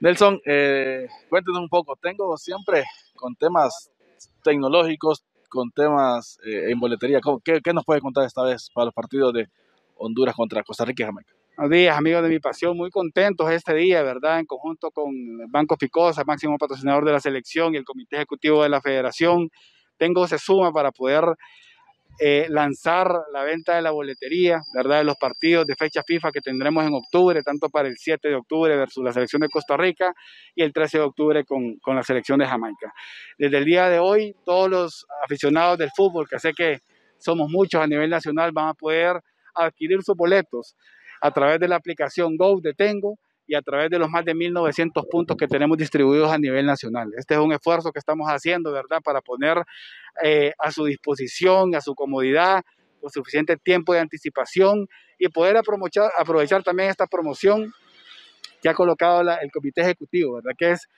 Nelson, eh, cuéntenos un poco. Tengo siempre con temas tecnológicos, con temas eh, en boletería. ¿Qué, nos puede contar esta vez para los partidos de Honduras contra Costa Rica y Jamaica? Buenos días, amigos de mi pasión. Muy contentos este día, ¿verdad? En conjunto con Banco Ficosa, máximo patrocinador de la selección y el Comité Ejecutivo de la Federación. Tengo se suma para poder eh, lanzar la venta de la boletería, De los partidos de fecha FIFA que tendremos en octubre, tanto para el 7 de octubre versus la selección de Costa Rica y el 13 de octubre con, con la selección de Jamaica. Desde el día de hoy, todos los aficionados del fútbol, que sé que somos muchos a nivel nacional, van a poder adquirir sus boletos a través de la aplicación Go de Tengo y a través de los más de 1.900 puntos que tenemos distribuidos a nivel nacional. Este es un esfuerzo que estamos haciendo, ¿verdad?, para poner eh, a su disposición, a su comodidad, con suficiente tiempo de anticipación y poder aprovechar, también esta promoción que ha colocado el Comité Ejecutivo, ¿verdad?, que es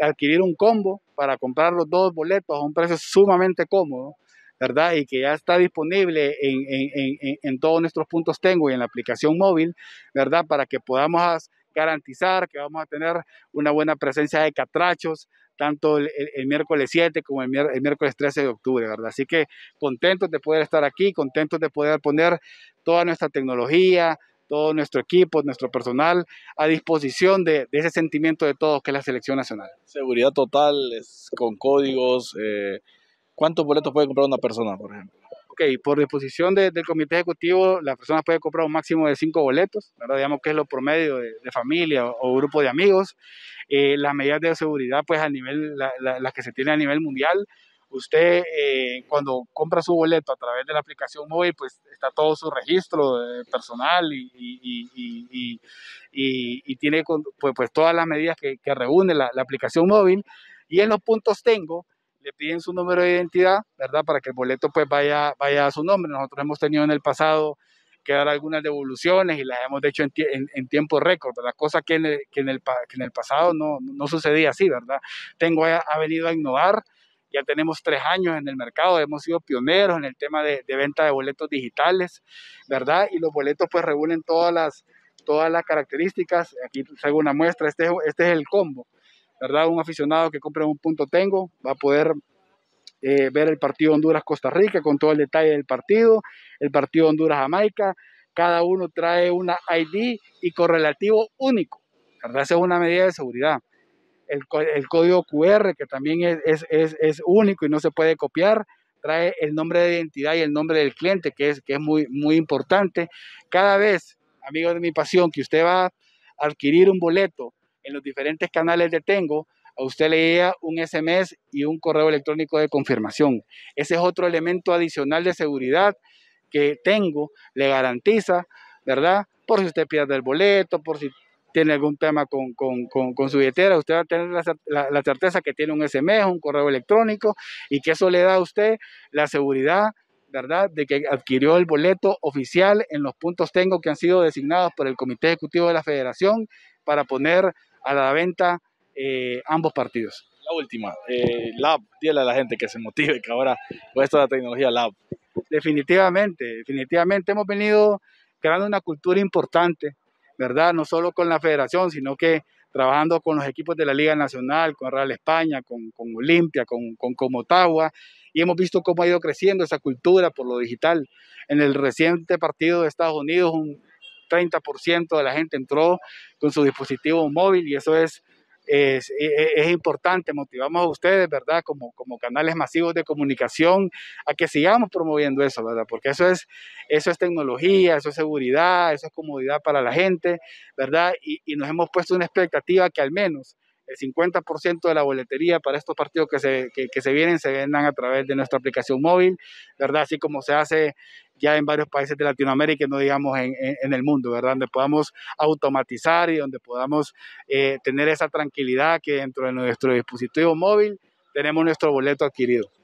adquirir un combo para comprar los dos boletos a un precio sumamente cómodo. ¿verdad? Y que ya está disponible en, en, todos nuestros puntos Tengo y en la aplicación móvil, ¿verdad? Para que podamos garantizar que vamos a tener una buena presencia de catrachos, tanto el, miércoles 7 como el, miércoles 13 de octubre, ¿verdad? Así que contentos de poder estar aquí, contentos de poder poner toda nuestra tecnología, todo nuestro equipo, nuestro personal a disposición de, ese sentimiento de todos que es la selección nacional. Seguridad total, con códigos. Eh, ¿Cuántos boletos puede comprar una persona, por ejemplo? Ok, por disposición del comité ejecutivo, la persona puede comprar un máximo de cinco boletos, ¿verdad? digamos que es lo promedio de, familia o, grupo de amigos. Eh, las medidas de seguridad, pues a nivel, las que se tienen a nivel mundial, usted eh, cuando compra su boleto a través de la aplicación móvil, pues está todo su registro eh, personal y, y, tiene pues, pues, todas las medidas que, reúne la, la aplicación móvil. Y en los puntos tengo, le piden su número de identidad, ¿verdad? Para que el boleto pues vaya, vaya a su nombre. Nosotros hemos tenido en el pasado que dar algunas devoluciones y las hemos hecho en, tiempo récord, ¿verdad? Cosa que en el, que en el, en el pasado no, no, sucedía así, ¿verdad? Tengo ha, venido a innovar, ya tenemos tres años en el mercado, hemos sido pioneros en el tema de, venta de boletos digitales, ¿verdad? Y los boletos pues reúnen todas las, todas las características. Aquí traigo una muestra, este, este es el combo. ¿verdad? Un aficionado que compre un punto tengo va a poder eh, ver el partido Honduras-Costa Rica con todo el detalle del partido, el partido Honduras-Jamaica, cada uno trae una ID y correlativo único, ¿verdad? es una medida de seguridad. El, código QR, que también es, es, único y no se puede copiar, trae el nombre de identidad y el nombre del cliente, que es, que es muy, muy importante. Cada vez, amigo de mi pasión, que usted va a adquirir un boleto en los diferentes canales de Tengo, a usted leía llega un SMS y un correo electrónico de confirmación. Ese es otro elemento adicional de seguridad que Tengo le garantiza, ¿verdad? Por si usted pierde el boleto, por si tiene algún tema con, su billetera, usted va a tener la, la, la certeza que tiene un SMS, un correo electrónico y que eso le da a usted la seguridad ¿verdad? De que adquirió el boleto oficial en los puntos tengo que han sido designados por el Comité Ejecutivo de la Federación para poner a la venta eh, ambos partidos. La última, eh, Lab, dile a la gente que se motive, que ahora con la tecnología Lab. Definitivamente, definitivamente hemos venido creando una cultura importante, ¿verdad? No solo con la federación, sino que trabajando con los equipos de la Liga Nacional, con Real España, con, con Olimpia, con, con Comotagua, y hemos visto cómo ha ido creciendo esa cultura por lo digital. En el reciente partido de Estados Unidos, un, 30% de la gente entró con su dispositivo móvil y eso es es, importante. Motivamos a ustedes, ¿verdad? Como, como canales masivos de comunicación, a que sigamos promoviendo eso, ¿verdad? Porque eso es, eso es tecnología, eso es seguridad, eso es comodidad para la gente, ¿verdad? Y, nos hemos puesto una expectativa que al menos el 50% de la boletería para estos partidos que se, que se vienen se vendan a través de nuestra aplicación móvil, ¿verdad? Así como se hace ya en varios países de Latinoamérica y no digamos en, el mundo, ¿verdad? Donde podamos automatizar y donde podamos eh, tener esa tranquilidad que dentro de nuestro dispositivo móvil tenemos nuestro boleto adquirido.